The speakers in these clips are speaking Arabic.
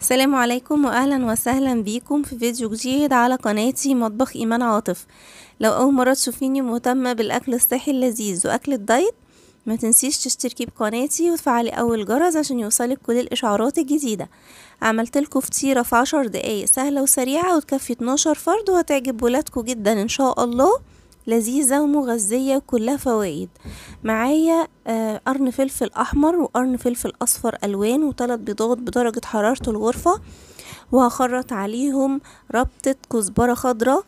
السلام عليكم واهلا وسهلا بيكم في فيديو جديد على قناتي مطبخ ايمان عاطف لو اول مره تشوفيني مهتمه بالاكل الصحي اللذيذ واكل الدايت ما تنسيش تشتركي بقناتي وتفعلي اول جرس عشان يوصلك كل الاشعارات الجديدة عملت لكم فطيره في عشر دقايق سهله وسريعه وتكفي 12 فرد وهتعجب ولادكم جدا ان شاء الله لذيذة ومغذية وكلها فوائد معايا آه، قرن فلفل أحمر وقرن فلفل أصفر ألوان وثلاث بيضات بدرجة حرارة الغرفة وهخرط عليهم ربطة كزبرة خضراء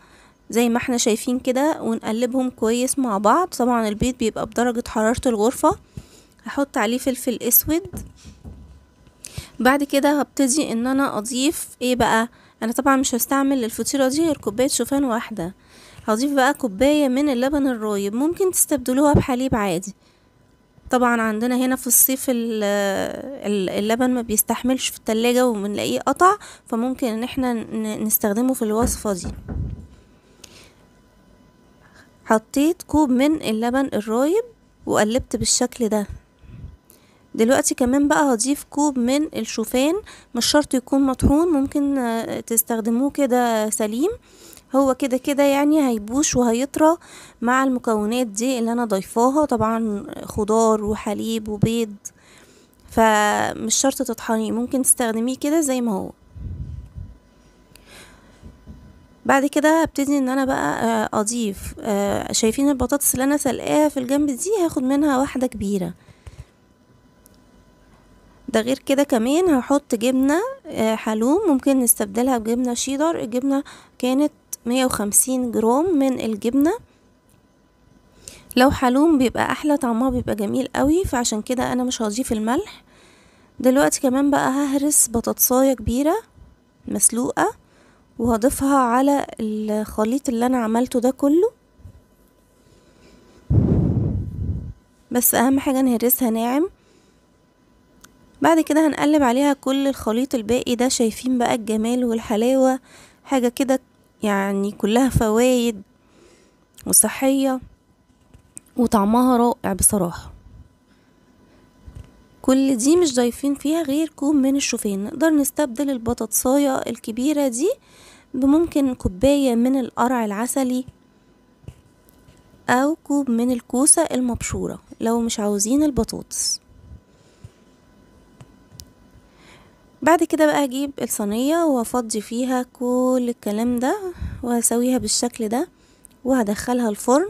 زي ما احنا شايفين كده ونقلبهم كويس مع بعض طبعا البيض بيبقى بدرجة حرارة الغرفة هحط عليه فلفل اسود بعد كده هبتدي ان انا اضيف ايه بقى انا طبعا مش هستعمل الفطيرة دي غير كوباية شوفان واحدة هضيف بقى كوباية من اللبن الرايب ممكن تستبدلوها بحليب عادي طبعا عندنا هنا في الصيف اللبن ما بيستحملش في التلاجة وبنلاقيه قطع فممكن ان احنا نستخدمه في الوصفة دي حطيت كوب من اللبن الرايب وقلبت بالشكل ده دلوقتي كمان بقى هضيف كوب من الشوفان مش شرط يكون مطحون ممكن تستخدموه كده سليم هو كده كده يعني هيبوش وهيطرى مع المكونات دي اللي انا ضايفاها طبعا خضار وحليب وبيض فمش شرط تطحنيه ممكن تستخدميه كده زي ما هو بعد كده هبتدي ان انا بقى آه، اضيف آه، شايفين البطاطس اللي انا سلقاها في الجنب دي هاخد منها واحده كبيره ده غير كده كمان هحط جبنه آه، حلوم ممكن نستبدلها بجبنه شيدر الجبنه كانت مية وخمسين جرام من الجبنة لو حلوم بيبقى احلى طعمها بيبقى جميل قوي فعشان كده انا مش هضيف الملح دلوقتي كمان بقى ههرس بطاطساية كبيرة مسلوقة وهضيفها على الخليط اللي انا عملته ده كله بس اهم حاجة نهرسها ناعم بعد كده هنقلب عليها كل الخليط الباقي ده شايفين بقى الجمال والحلاوة حاجة كده يعني كلها فوائد وصحية وطعمها رائع بصراحة كل دي مش ضايفين فيها غير كوب من الشوفان نقدر نستبدل البطاطساية الكبيرة دي بممكن كوباية من القرع العسلي أو كوب من الكوسة المبشورة لو مش عاوزين البطاطس بعد كده بقى هجيب الصينية وافضي فيها كل الكلام ده وهسويها بالشكل ده وهدخلها الفرن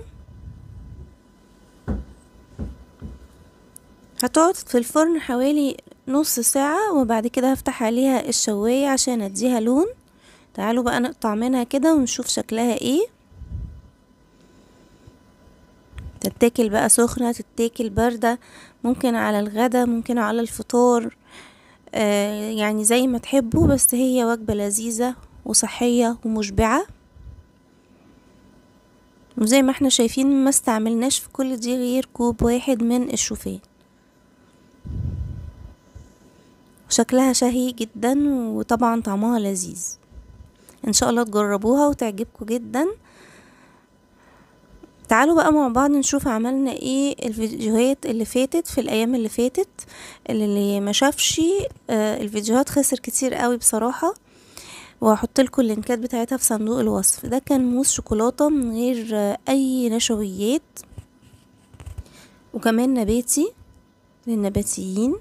هتقعد في الفرن حوالي نص ساعة وبعد كده هفتح عليها الشواية عشان اديها لون تعالوا بقى نقطع منها كده ونشوف شكلها ايه تتاكل بقى سخنة تتاكل بردة ممكن على الغدا ممكن على الفطار آه، يعني زي ما تحبوا بس هي وجبة لذيذة وصحية ومشبعة وزي ما احنا شايفين ما استعملناش في كل دي غير كوب واحد من الشوفان شكلها شهي جدا وطبعا طعمها لذيذ ان شاء الله تجربوها وتعجبكم جدا تعالوا بقى مع بعض نشوف عملنا ايه الفيديوهات اللي فاتت في الايام اللي فاتت اللي ما شافش آه، الفيديوهات خسر كتير قوي بصراحه وهحط لكم اللينكات بتاعتها في صندوق الوصف ده كان موس شوكولاته من غير اي نشويات وكمان نباتي للنباتيين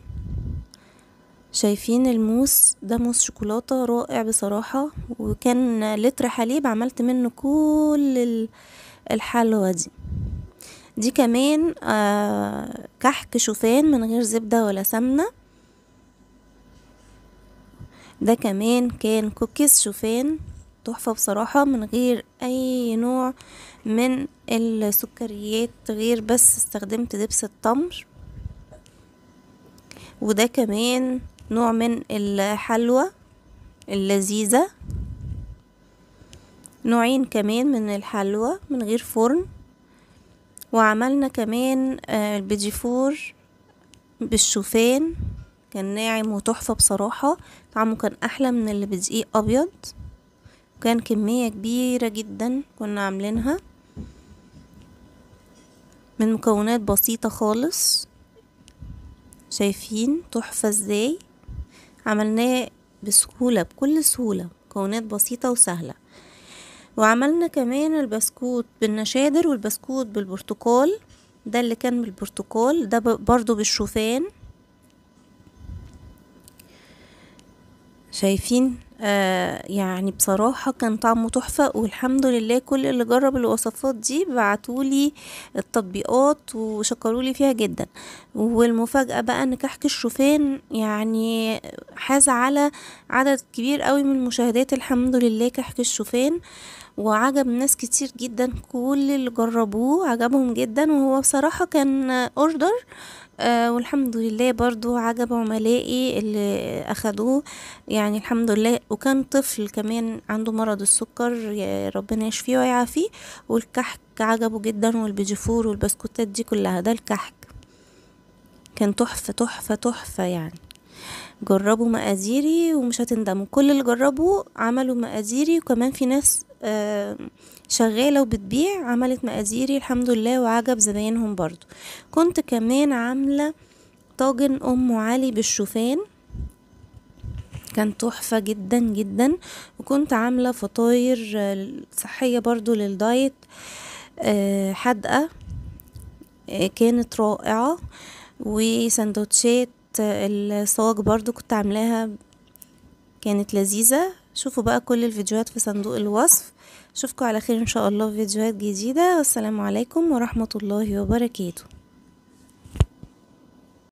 شايفين الموس ده موس شوكولاته رائع بصراحه وكان لتر حليب عملت منه كل ال... الحلوى دي دي كمان آه كحك شوفان من غير زبدة ولا سمنة ده كمان كان كوكيز شوفان تحفة بصراحة من غير أي نوع من السكريات غير بس استخدمت دبس التمر وده كمان نوع من الحلوى اللذيذة نوعين كمان من الحلوى من غير فرن وعملنا كمان آه، البيجي فور بالشوفان كان ناعم وتحفة بصراحة طعمه كان أحلى من اللي بدقيق أبيض وكان كمية كبيرة جدا كنا عاملينها من مكونات بسيطة خالص شايفين تحفة ازاي عملناه بسهولة بكل سهولة مكونات بسيطة وسهلة وعملنا كمان البسكوت بالنشادر والبسكوت بالبرتقال ده اللي كان بالبرتقال ده برضو بالشوفان شايفين آه يعني بصراحة كان طعمه تحفة والحمد لله كل اللي جرب الوصفات دي بعتولي التطبيقات وشكرولي فيها جدا والمفاجأة بقى ان كحك الشوفان يعني حاز على عدد كبير قوي من المشاهدات الحمد لله كحك الشوفان آه وعجب ناس كتير جدا كل اللي جربوه عجبهم جدا وهو بصراحة كان اوردر آه والحمد لله برضو عجب عملائي اللي اخدوه يعني الحمد لله وكان طفل كمان عنده مرض السكر ربنا يشفيه ويعافيه والكحك عجبه جدا والبيجيفور والبسكوتات دي كلها ده الكحك كان تحفة تحفة تحفة يعني جربوا مقاديري ومش هتندموا كل اللي جربوا عملوا مقاديري وكمان في ناس آه، شغالة وبتبيع عملت مقاديري الحمد لله وعجب زباينهم برضو كنت كمان عاملة طاجن ام علي بالشوفان كان تحفة جدا جدا وكنت عاملة فطاير آه، صحية برضو للدايت آه، حدقة كانت رائعة وسندوتشات الصواج برضو كنت عاملاها كانت لذيذة شوفوا بقى كل الفيديوهات في صندوق الوصف اشوفكم على خير ان شاء الله في فيديوهات جديدة والسلام عليكم ورحمة الله وبركاته